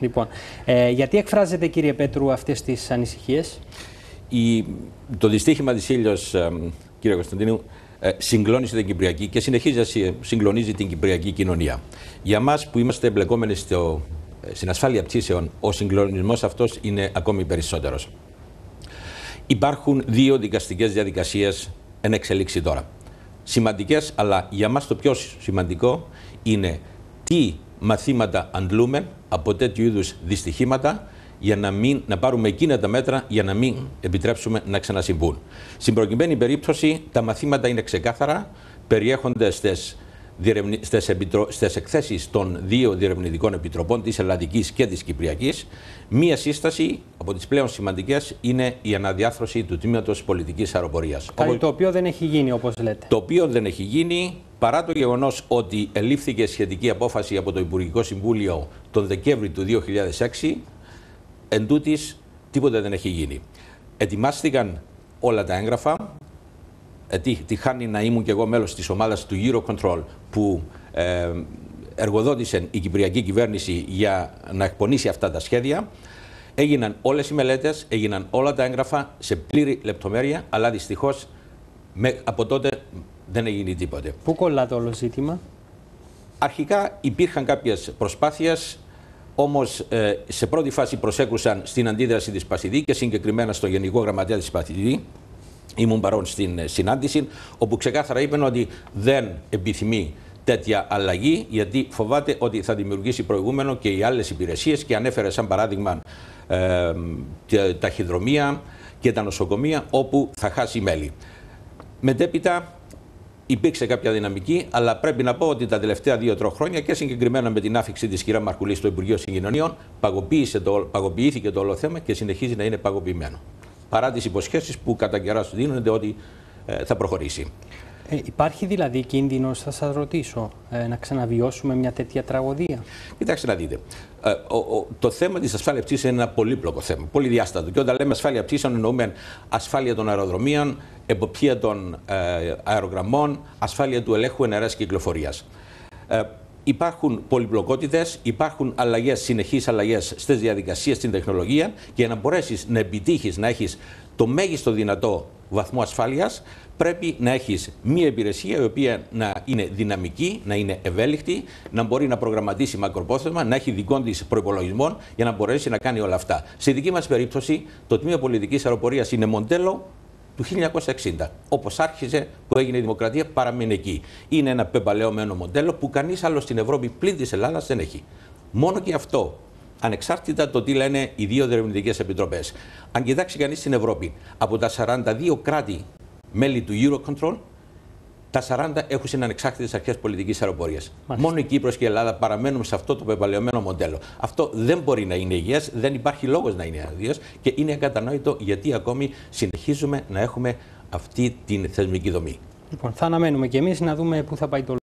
Λοιπόν, ε, γιατί εκφράζετε κύριε Πέτρου αυτές τις ανησυχίες. Η, το δυστύχημα της Ήλιος, ε, κύριε Κωνσταντίνου, ε, συγκλώνησε την Κυπριακή και συνεχίζει να ε, συγκλονίζει την Κυπριακή κοινωνία. Για μας που είμαστε εμπλεκόμενοι στο, ε, στην ασφάλεια πτήσεων, ο συγκλονισμός αυτός είναι ακόμη περισσότερος. Υπάρχουν δύο δικαστικές διαδικασίες εν εξελίξη τώρα. Σημαντικές, αλλά για μας το πιο σημαντικό είναι τι μαθήματα αντλούμε από τέτοιου είδους δυστυχήματα για να, μην, να πάρουμε εκείνα τα μέτρα για να μην επιτρέψουμε να ξανασυμβούν. Στην προκειμένη περίπτωση τα μαθήματα είναι ξεκάθαρα, περιέχονται στις, στις, εκθέσεις των δύο διερευνητικών επιτροπών, της Ελλαδικής και της Κυπριακής. Μία σύσταση από τις πλέον σημαντικές είναι η αναδιάθρωση του Τμήματος Πολιτικής Αεροπορίας. το οποίο δεν έχει γίνει όπως λέτε. Το οποίο δεν έχει γίνει, Παρά το γεγονός ότι ελήφθηκε σχετική απόφαση από το Υπουργικό Συμβούλιο τον Δεκέμβρη του 2006, εν τούτης, τίποτα δεν έχει γίνει. Ετοιμάστηκαν όλα τα έγγραφα. Ε, να ήμουν και εγώ μέλος της ομάδας του Eurocontrol που ε, εργοδότησε η Κυπριακή Κυβέρνηση για να εκπονήσει αυτά τα σχέδια. Έγιναν όλες οι μελέτες, έγιναν όλα τα έγγραφα σε πλήρη λεπτομέρεια, αλλά δυστυχώς από τότε δεν έγινε τίποτε. Πού κολλά το όλο ζήτημα? Αρχικά υπήρχαν κάποιες προσπάθειες, όμως ε, σε πρώτη φάση προσέκουσαν στην αντίδραση της Πασιδή και συγκεκριμένα στο Γενικό Γραμματέα της Πασιδή, ήμουν παρόν στην ε, συνάντηση, όπου ξεκάθαρα είπαν ότι δεν επιθυμεί τέτοια αλλαγή, γιατί φοβάται ότι θα δημιουργήσει προηγούμενο και οι άλλες υπηρεσίες και ανέφερε σαν παράδειγμα ε, τα και τα νοσοκομεία, όπου θα χάσει μέλη. Μετέπειτα υπήρξε κάποια δυναμική, αλλά πρέπει να πω ότι τα τελευταία δύο-τρία χρόνια και συγκεκριμένα με την άφηξη της κυρίας Μαρκουλής στο Υπουργείο Συγκοινωνίων, το, παγωποιήθηκε το όλο θέμα και συνεχίζει να είναι παγωποιημένο. Παρά τις υποσχέσεις που κατά καιρά δίνονται ότι ε, θα προχωρήσει. Ε, υπάρχει δηλαδή κίνδυνος, θα σας ρωτήσω, ε, να ξαναβιώσουμε μια τέτοια τραγωδία. Κοιτάξτε να δείτε. Ε, το θέμα της ασφάλειας πτήσεων είναι ένα πολύπλοκο θέμα, πολύ διάστατο. Και όταν λέμε ασφάλεια πτήσεων, εννοούμε ασφάλεια των αεροδρομίων, εποπτεία των ε, αερογραμμών, ασφάλεια του ελέγχου ενεργά κυκλοφορία υπάρχουν πολυπλοκότητες, υπάρχουν αλλαγές, συνεχείς αλλαγές στις διαδικασίες, στην τεχνολογία. Για να μπορέσεις να επιτύχεις να έχεις το μέγιστο δυνατό βαθμό ασφάλειας, πρέπει να έχεις μία υπηρεσία η οποία να είναι δυναμική, να είναι ευέλικτη, να μπορεί να προγραμματίσει μακροπρόθεσμα, να έχει δικών της προπολογισμών για να μπορέσει να κάνει όλα αυτά. Στη δική μας περίπτωση, το Τμήμα Πολιτικής Αεροπορίας είναι μοντέλο του 1960. Όπως άρχιζε που έγινε η δημοκρατία, παραμείνει εκεί. Είναι ένα πεμπαλαιωμένο μοντέλο που κανείς άλλος στην Ευρώπη πλην της Ελλάδας δεν έχει. Μόνο και αυτό ανεξάρτητα το τι λένε οι δύο διερευνητικές επιτροπές. Αν κοιτάξει κανείς στην Ευρώπη, από τα 42 κράτη μέλη του Eurocontrol, τα 40 έχουν συνανεξάρτητες αρχές πολιτικής αεροπορίας. Μόνο η Κύπρος και η Ελλάδα παραμένουν σε αυτό το πεπαλαιωμένο μοντέλο. Αυτό δεν μπορεί να είναι υγιές, δεν υπάρχει λόγος να είναι αδειέ και είναι ακατανόητο γιατί ακόμη συνεχίζουμε να έχουμε αυτή την θεσμική δομή. Λοιπόν, θα αναμένουμε και εμείς να δούμε πού θα πάει το